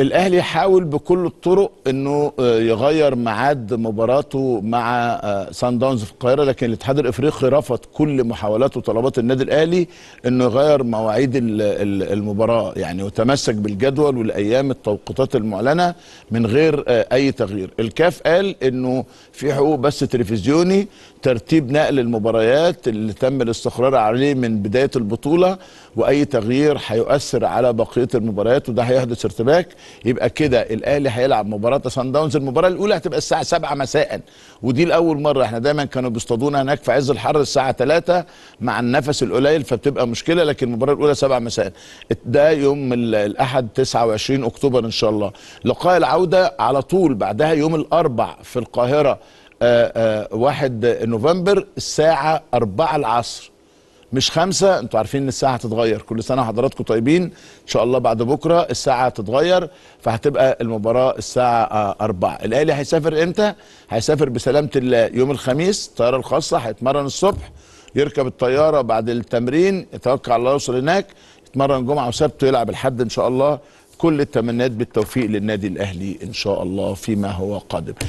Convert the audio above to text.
الاهلي حاول بكل الطرق انه آه، يغير ميعاد مباراته مع سان داونز في القاهره لكن الاتحاد الافريقي رفض كل محاولات وطلبات النادي الاهلي انه يغير مواعيد المباراه يعني وتمسك بالجدول والايام التوقيتات المعلنه من غير آه، اي تغيير الكاف قال انه في حقوق بس تلفزيوني ترتيب نقل المباريات اللي تم الاستقرار عليه من بدايه البطوله واي تغيير هيؤثر على بقيه المباريات وده هيحدث ارتباك يبقى كده الاهلي هيلعب مباراه سان داونز المباراه الاولى هتبقى الساعه 7 مساء ودي لاول مره احنا دايما كانوا بيصطادونا هناك في عز الحر الساعه 3 مع النفس القليل فبتبقى مشكله لكن المباراه الاولى 7 مساء ده يوم الاحد 29 اكتوبر ان شاء الله لقاء العوده على طول بعدها يوم الاربع في القاهره 1 آه، آه، نوفمبر الساعه 4 العصر مش خمسة انتوا عارفين ان الساعة هتتغير كل سنة وحضراتكم طيبين ان شاء الله بعد بكرة الساعة هتتغير فهتبقى المباراة الساعة آه، أربعة الأهلي هيسافر امتى؟ هيسافر بسلامة الله يوم الخميس الطيارة الخاصة هيتمرن الصبح يركب الطيارة بعد التمرين يتوكل على الله يوصل هناك يتمرن جمعة وسبت يلعب الحد ان شاء الله كل التمنيات بالتوفيق للنادي الأهلي ان شاء الله فيما هو قادم